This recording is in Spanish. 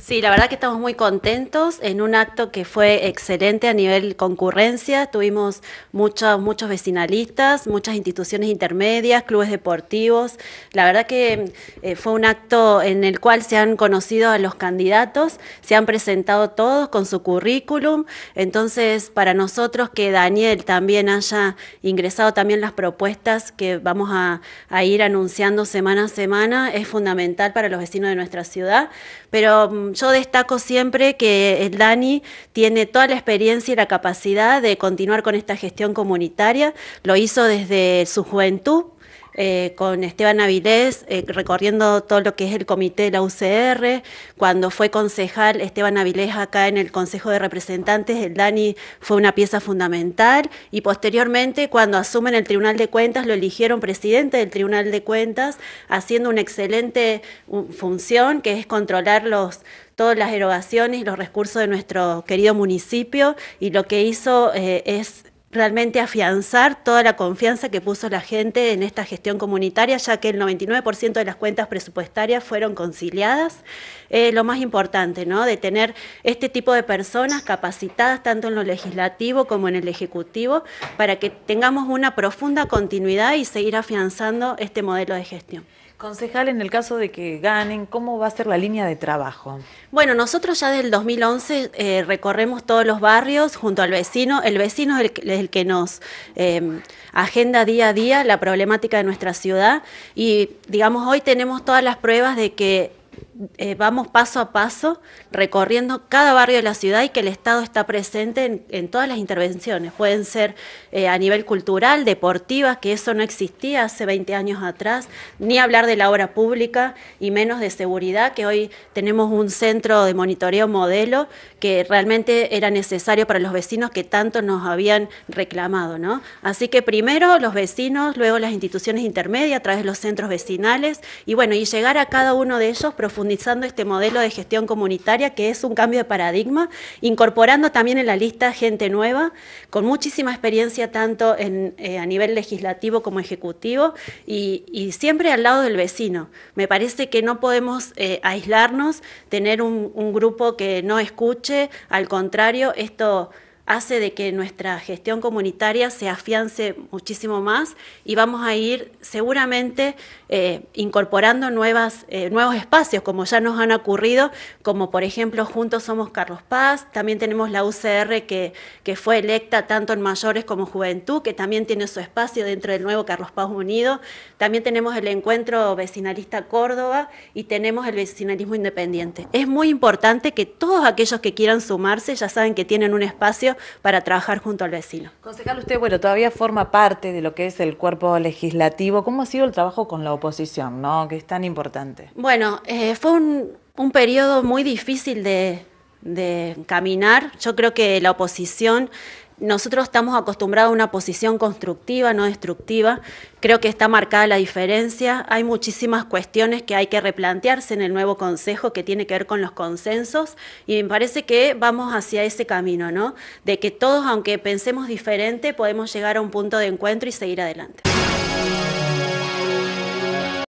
Sí, la verdad que estamos muy contentos en un acto que fue excelente a nivel concurrencia. Tuvimos muchos, muchos vecinalistas, muchas instituciones intermedias, clubes deportivos. La verdad que eh, fue un acto en el cual se han conocido a los candidatos, se han presentado todos con su currículum. Entonces, para nosotros que Daniel también haya ingresado también las propuestas que vamos a, ir anunciando semana a semana, es fundamental para los vecinos de nuestra ciudad. Pero mm, yo destaco siempre que el Dani tiene toda la experiencia y la capacidad de continuar con esta gestión comunitaria. Lo hizo desde su juventud, eh, con Esteban Avilés, eh, recorriendo todo lo que es el comité de la UCR. Cuando fue concejal Esteban Avilés acá en el Consejo de Representantes, el DANI fue una pieza fundamental. Y posteriormente, cuando asumen el Tribunal de Cuentas, lo eligieron presidente del Tribunal de Cuentas, haciendo una excelente función que es controlar todas las erogaciones y los recursos de nuestro querido municipio y lo que hizo eh, es realmente afianzar toda la confianza que puso la gente en esta gestión comunitaria, ya que el 99% de las cuentas presupuestarias fueron conciliadas. Eh, lo más importante, ¿no? De tener este tipo de personas capacitadas tanto en lo legislativo como en el ejecutivo, para que tengamos una profunda continuidad y seguir afianzando este modelo de gestión. Concejal, en el caso de que ganen, ¿cómo va a ser la línea de trabajo? Bueno, nosotros ya desde el 2011 recorremos todos los barrios junto al vecino. El vecino es el, que, nos em, agenda día a día la problemática de nuestra ciudad y, digamos, hoy tenemos todas las pruebas de que eh, vamos paso a paso recorriendo cada barrio de la ciudad y que el Estado está presente en, todas las intervenciones. Pueden ser eh, a nivel cultural, deportivas... que eso no existía hace 20 años atrás, ni hablar de la obra pública y menos de seguridad, que hoy tenemos un centro de monitoreo modelo que realmente era necesario para los vecinos que tanto nos habían reclamado. ¿no? Así que primero los vecinos, luego las instituciones intermedias a través de los centros vecinales y bueno, y llegar a cada uno de ellos profundizando este modelo de gestión comunitaria que es un cambio de paradigma, incorporando también en la lista gente nueva con muchísima experiencia tanto en, eh, a nivel legislativo como ejecutivo y, siempre al lado del vecino. Me parece que no podemos eh, aislarnos, tener un grupo que no escuche, al contrario, esto hace de que nuestra gestión comunitaria se afiance muchísimo más y vamos a ir seguramente eh, incorporando nuevas, eh, nuevos espacios, como ya nos han ocurrido, como por ejemplo Juntos Somos Carlos Paz, también tenemos la UCR que, que fue electa tanto en mayores como juventud, que también tiene su espacio dentro del nuevo Carlos Paz Unido, también tenemos el encuentro vecinalista Córdoba y tenemos el vecinalismo independiente. Es muy importante que todos aquellos que quieran sumarse, ya saben que tienen un espacio para trabajar junto al vecino. Concejal, usted, bueno, todavía forma parte de lo que es el cuerpo legislativo. ¿Cómo ha sido el trabajo con la oposición, no? Que es tan importante. Bueno, eh, fue un, periodo muy difícil de caminar. Yo creo que la oposición nosotros estamos acostumbrados a una posición constructiva, no destructiva. Creo que está marcada la diferencia. Hay muchísimas cuestiones que hay que replantearse en el nuevo Consejo que tiene que ver con los consensos y me parece que vamos hacia ese camino, ¿no? De que todos, aunque pensemos diferente, podemos llegar a un punto de encuentro y seguir adelante.